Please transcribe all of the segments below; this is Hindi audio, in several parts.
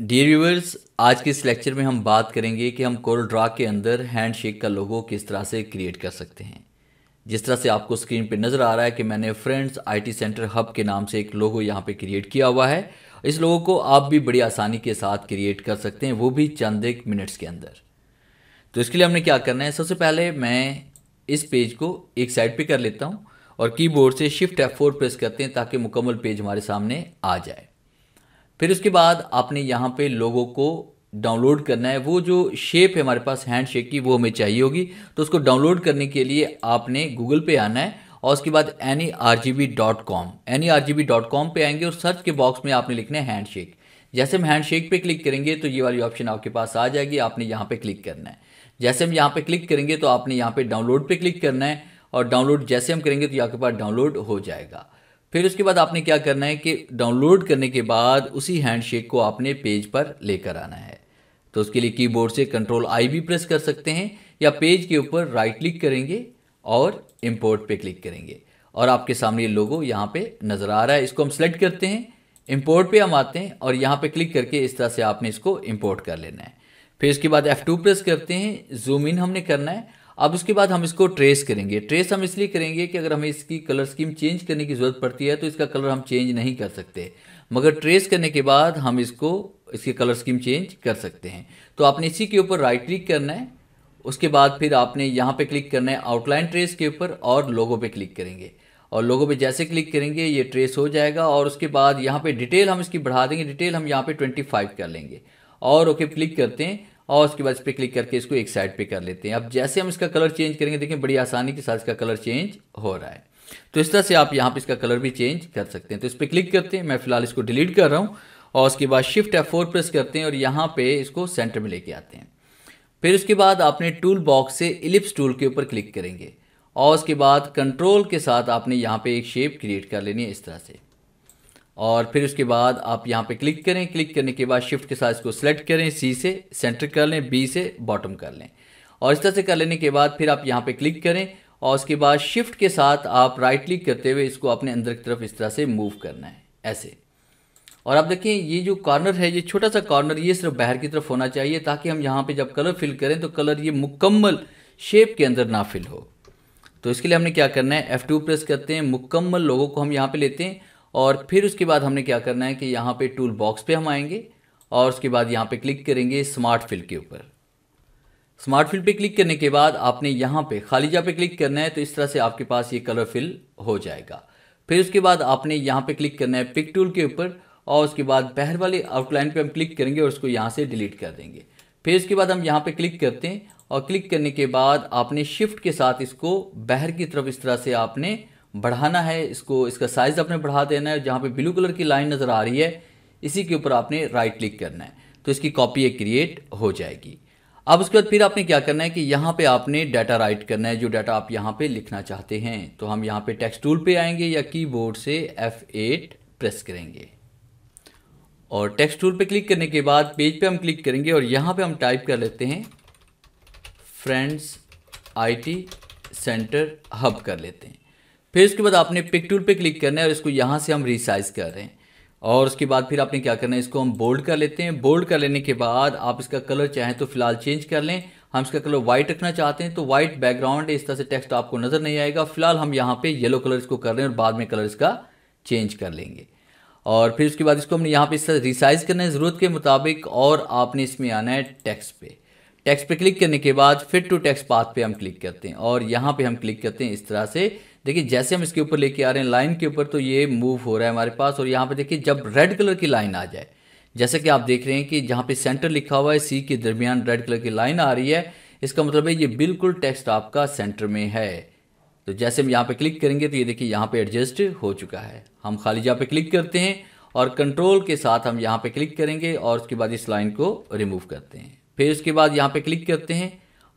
डियर व्यूवर्स आज के इस लेक्चर में हम बात करेंगे कि हम कोरल ड्रा के अंदर हैंड शेक का लोगो किस तरह से क्रिएट कर सकते हैं जिस तरह से आपको स्क्रीन पर नज़र आ रहा है कि मैंने फ्रेंड्स आईटी सेंटर हब के नाम से एक लोगो यहाँ पे क्रिएट किया हुआ है इस लोगो को आप भी बड़ी आसानी के साथ क्रिएट कर सकते हैं वो भी चंद एक मिनट्स के अंदर तो इसके लिए हमने क्या करना है सबसे पहले मैं इस पेज को एक साइड पर कर लेता हूँ और कीबोर्ड से शिफ्ट एफ प्रेस करते हैं ताकि मुकम्मल पेज हमारे सामने आ जाए फिर उसके बाद आपने यहाँ पे लोगों को डाउनलोड करना है वो जो शेप है हमारे पास हैंड शेक की वो हमें चाहिए होगी तो उसको डाउनलोड करने के लिए आपने गूगल पे आना है और उसके बाद any R G B dot com any R G B dot com पर आएंगे और सर्च के बॉक्स में आपने लिखना है हैंड शेक जैसे हम हैंड शेक पर क्लिक करेंगे तो ये वाली ऑप्शन आपके पास आ जाएगी आपने यहाँ पर क्लिक करना है जैसे हम यहाँ पर क्लिक करेंगे तो आपने यहाँ पर डाउनलोड पर क्लिक करना है और डाउनलोड जैसे हम करेंगे तो आपके पास डाउनलोड हो जाएगा फिर उसके बाद आपने क्या करना है कि डाउनलोड करने के बाद उसी हैंडशेक को आपने पेज पर लेकर आना है तो उसके लिए कीबोर्ड से कंट्रोल आई भी प्रेस कर सकते हैं या पेज के ऊपर राइट क्लिक करेंगे और इम्पोर्ट पे क्लिक करेंगे और आपके सामने लोगो यहाँ पे नज़र आ रहा है इसको हम सेलेक्ट करते हैं इम्पोर्ट पे हम आते हैं और यहाँ पे क्लिक करके इस तरह से आपने इसको इम्पोर्ट कर लेना है फिर इसके बाद F2 प्रेस करते हैं जूम इन हमने करना है अब उसके बाद हम इसको ट्रेस करेंगे ट्रेस हम इसलिए करेंगे कि अगर हमें इसकी कलर स्कीम चेंज करने की ज़रूरत पड़ती है तो इसका कलर हम चेंज नहीं कर सकते मगर ट्रेस करने के बाद हम इसको इसकी कलर स्कीम चेंज कर सकते हैं तो आपने इसी के ऊपर राइट क्लिक करना है उसके बाद फिर आपने यहाँ पे क्लिक करना है आउटलाइन ट्रेस के ऊपर और लोगों पे क्लिक करेंगे और लोगों पे जैसे क्लिक करेंगे ये ट्रेस हो जाएगा और उसके बाद यहाँ पे डिटेल हम इसकी बढ़ा देंगे डिटेल हम यहाँ पे 25 कर लेंगे और ओके क्लिक करते हैं और उसके बाद इस पर क्लिक करके इसको एक साइड पे कर लेते हैं अब जैसे हम इसका कलर चेंज करेंगे देखें बड़ी आसानी के साथ इसका कलर चेंज हो रहा है तो इस तरह से आप यहाँ पे इसका कलर भी चेंज कर सकते हैं तो इस पर क्लिक करते हैं मैं फिलहाल इसको डिलीट कर रहा हूँ और उसके बाद शिफ्ट एफ फोर प्रेस करते हैं और यहाँ पर इसको सेंटर में लेके आते हैं फिर उसके बाद आपने टूल बॉक्स से इलिप्स टूल के ऊपर क्लिक करेंगे और उसके बाद कंट्रोल के साथ आपने यहाँ पे एक शेप क्रिएट कर लेनी है इस तरह से और फिर उसके बाद आप यहाँ पे क्लिक करें क्लिक करने के बाद शिफ्ट के साथ इसको सेलेक्ट करें सी से सेंटर कर लें बी से बॉटम कर लें और इस तरह से कर लेने के बाद फिर आप यहाँ पे क्लिक करें और उसके बाद शिफ्ट के साथ आप राइट क्लिक करते हुए इसको अपने अंदर की तरफ इस तरह से मूव करना है ऐसे और आप देखें ये जो कॉर्नर है ये छोटा सा कॉर्नर ये सिर्फ बाहर की तरफ होना चाहिए ताकि हम यहाँ पर जब कलर फिल करें तो कलर ये मुकम्मल शेप के अंदर ना फिल हो तो इसके लिए हमने क्या करना है एफ़ प्रेस करते हैं मुकम्मल लोगों को हम यहाँ पर लेते हैं और फिर उसके बाद हमने क्या करना है कि यहाँ पे टूल बॉक्स पे हम आएंगे और उसके बाद यहाँ पे क्लिक करेंगे स्मार्ट फिल के ऊपर स्मार्ट फिल पे क्लिक करने के बाद आपने यहाँ पे खालीजा पे क्लिक करना है तो इस तरह से आपके पास ये कलर फिल हो जाएगा फिर उसके बाद आपने यहाँ पे क्लिक करना है पिक टूल के ऊपर और उसके बाद पहर वाले आउटलाइन पे हम क्लिक करेंगे और उसको यहाँ से डिलीट कर देंगे फिर उसके बाद हम यहाँ पे क्लिक करते हैं और क्लिक करने के बाद आपने शिफ्ट के साथ इसको बहर की तरफ इस तरह से आपने बढ़ाना है इसको इसका साइज़ आपने बढ़ा देना है जहाँ पे ब्लू कलर की लाइन नज़र आ रही है इसी के ऊपर आपने राइट क्लिक करना है तो इसकी कॉपी एक क्रिएट हो जाएगी अब उसके बाद फिर आपने क्या करना है कि यहाँ पे आपने डाटा राइट करना है जो डाटा आप यहाँ पे लिखना चाहते हैं तो हम यहाँ पे टेक्स्ट टूल पे आएंगे या कीबोर्ड से F8 प्रेस करेंगे और टेक्स्ट टूल पे क्लिक करने के बाद पेज पे हम क्लिक करेंगे और यहाँ पे हम टाइप कर लेते हैं फ्रेंड्स आईटी सेंटर हब कर लेते हैं फिर उसके बाद आपने पिक टूल पे क्लिक करना है और इसको यहाँ से हम रिसाइज कर रहे हैं और उसके बाद फिर आपने क्या करना है इसको हम बोल्ड कर लेते हैं बोल्ड कर लेने के बाद आप इसका कलर चाहें तो फिलहाल चेंज कर लें हम इसका कलर व्हाइट रखना चाहते हैं तो वाइट बैकग्राउंड इस तरह से टेक्स्ट आपको नज़र नहीं आएगा फिलहाल हम यहाँ पे येलो कलर इसको कर रहे हैं और बाद में कलर इसका चेंज कर लेंगे और फिर उसके बाद इसको हमने यहाँ पे इस तरह रिसाइज करना है ज़रूरत के मुताबिक और आपने इसमें आना है टैक्स पे टैक्स पे क्लिक करने के बाद फिट टू टैक्स पाथ पे हम क्लिक करते हैं और यहाँ पे हम क्लिक करते हैं इस तरह से देखिए जैसे हम इसके ऊपर लेके आ रहे हैं लाइन के ऊपर तो ये मूव हो रहा है हमारे पास और यहाँ पर देखिए जब रेड कलर की लाइन आ जाए जैसे कि आप देख रहे हैं कि जहाँ पे सेंटर लिखा हुआ है सी के दरमियान रेड कलर की लाइन आ रही है इसका मतलब है ये बिल्कुल टेक्स्ट आपका सेंटर में है तो जैसे हम यहाँ पे क्लिक करेंगे तो ये देखिए यहाँ पे एडजस्ट हो चुका है हम खाली जहाँ पे क्लिक करते हैं और कंट्रोल के साथ हम यहाँ पे क्लिक करेंगे और उसके बाद इस लाइन को रिमूव करते हैं फिर उसके बाद यहाँ पे क्लिक करते हैं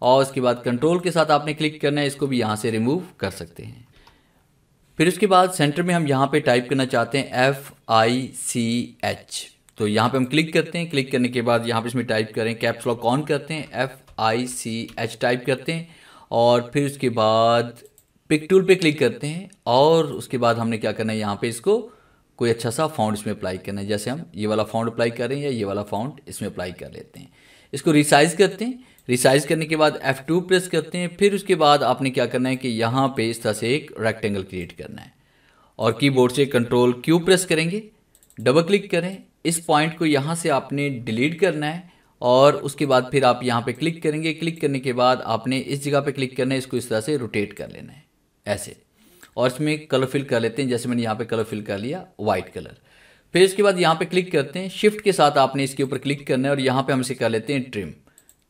और उसके बाद कंट्रोल के साथ आपने क्लिक करना है इसको भी यहाँ से रिमूव कर सकते हैं फिर उसके बाद सेंटर में हम यहाँ पे टाइप करना चाहते हैं एफ आई सी एच तो यहाँ पे हम क्लिक करते हैं क्लिक करने के बाद यहाँ पे इसमें टाइप करें कैप्स लॉक ऑन करते हैं F I C H type करते हैं और फिर उसके बाद पिक टूल पे क्लिक करते हैं और उसके बाद हमने क्या करना है यहाँ पे इसको कोई अच्छा सा फाउंड इसमें अप्लाई करना है जैसे हम ये वाला फाउंड अप्लाई करें या ये वाला फाउंड इसमें अप्लाई कर लेते हैं इसको रिसाइज करते हैं रिसाइज करने के बाद F2 प्रेस करते हैं फिर उसके बाद आपने क्या करना है कि यहाँ पे इस तरह से एक रेक्टेंगल क्रिएट करना है और कीबोर्ड से कंट्रोल क्यू प्रेस करेंगे डबल क्लिक करें इस पॉइंट को यहाँ से आपने डिलीट करना है और उसके बाद फिर आप यहाँ पे क्लिक करेंगे क्लिक करने के बाद आपने इस जगह पे क्लिक करना है इसको इस तरह से रोटेट कर लेना है ऐसे और इसमें कलर फिल कर लेते हैं जैसे मैंने यहाँ पर कलर फिल कर लिया वाइट कलर फिर इसके बाद यहाँ पे क्लिक करते हैं शिफ्ट के साथ आपने इसके ऊपर क्लिक करना है और यहाँ पे हम इसे कर लेते हैं ट्रिम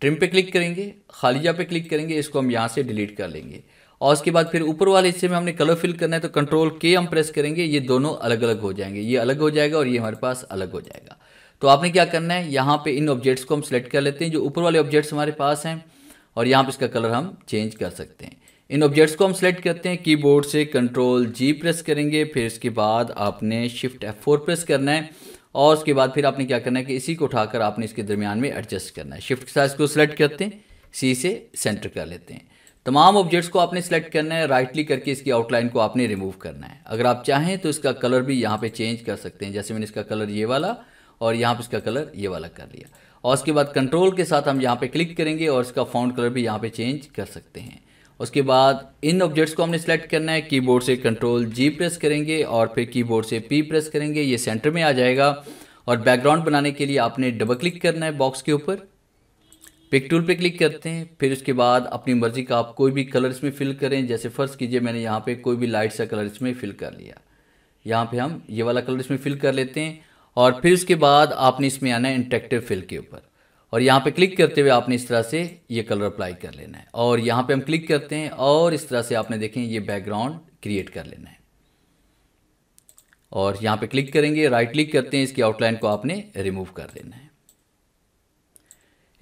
ट्रिम पे क्लिक करेंगे खालिजा पे क्लिक करेंगे इसको हम यहाँ से डिलीट कर लेंगे और उसके बाद फिर ऊपर वाले हिस्से में हमने कलर फिल करना है तो कंट्रोल के हम प्रेस करेंगे ये दोनों अलग अलग हो जाएंगे ये अलग हो जाएगा और ये हमारे पास अलग हो जाएगा तो आपने क्या करना है यहाँ पे इन ऑब्जेक्ट्स को हम सेलेक्ट कर लेते हैं जो ऊपर वाले ऑब्जेक्ट्स हमारे पास हैं और यहाँ पर इसका कलर हम चेंज कर सकते हैं इन ऑब्जेक्ट्स को हम सेलेक्ट करते हैं कीबोर्ड से कंट्रोल जी प्रेस करेंगे फिर इसके बाद आपने शिफ्ट एफ फोर प्रेस करना है और उसके बाद फिर आपने क्या करना है कि इसी को उठाकर आपने इसके दरमियान में एडजस्ट करना है शिफ्ट के साथ इसको करते हैं सी से सेंटर कर लेते हैं तमाम ऑब्जेक्ट्स को आपने सेलेक्ट करना है राइटली करके इसकी आउटलाइन को आपने रिमूव करना है अगर आप चाहें तो इसका कलर भी यहाँ पे चेंज कर सकते हैं जैसे मैंने इसका कलर ये वाला और यहाँ पर इसका कलर ये वाला कर लिया और उसके बाद कंट्रोल के साथ हम यहाँ पे क्लिक करेंगे और इसका फाउंड कलर भी यहाँ पे चेंज कर सकते हैं उसके बाद इन ऑब्जेक्ट्स को हमने सेलेक्ट करना है कीबोर्ड से कंट्रोल जी प्रेस करेंगे और फिर कीबोर्ड से पी प्रेस करेंगे ये सेंटर में आ जाएगा और बैकग्राउंड बनाने के लिए आपने डबल क्लिक करना है बॉक्स के ऊपर पिक टूल पे क्लिक करते हैं फिर उसके बाद अपनी मर्ज़ी का आप कोई भी कलर इसमें फिल करें जैसे फ़र्ज़ कीजिए मैंने यहाँ पर कोई भी लाइट सा कलर इसमें फ़िल कर लिया यहाँ पर हम ये वाला कलर इसमें फ़िल कर लेते हैं और फिर उसके बाद आपने इसमें आना है इंटेक्टिव फिल के ऊपर और यहाँ पे क्लिक करते हुए आपने इस तरह से ये कलर अप्लाई कर लेना है और यहाँ पे हम क्लिक करते हैं और इस तरह से आपने देखें ये बैकग्राउंड क्रिएट कर लेना है और यहाँ पे क्लिक करेंगे राइट क्लिक करते हैं इसकी आउटलाइन को आपने रिमूव कर देना है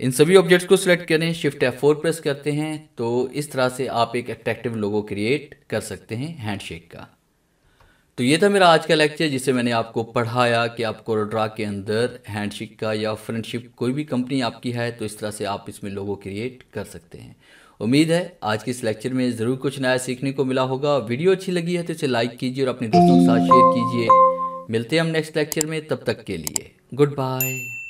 इन सभी ऑब्जेक्ट्स को सिलेक्ट करें शिफ्ट एफ फोर प्रेस करते हैं तो इस तरह से आप एक अट्रैक्टिव लोगो क्रिएट कर सकते हैं हैंडशेक का तो ये था मेरा आज का लेक्चर जिसे मैंने आपको पढ़ाया कि आप कोरोड्रा के अंदर हैंडशेक का या फ्रेंडशिप कोई भी कंपनी आपकी है तो इस तरह से आप इसमें लोगो क्रिएट कर सकते हैं उम्मीद है आज के इस लेक्चर में ज़रूर कुछ नया सीखने को मिला होगा वीडियो अच्छी लगी है तो इसे लाइक कीजिए और अपने दोस्तों के साथ शेयर कीजिए मिलते हैं हम नेक्स्ट लेक्चर में तब तक के लिए गुड बाय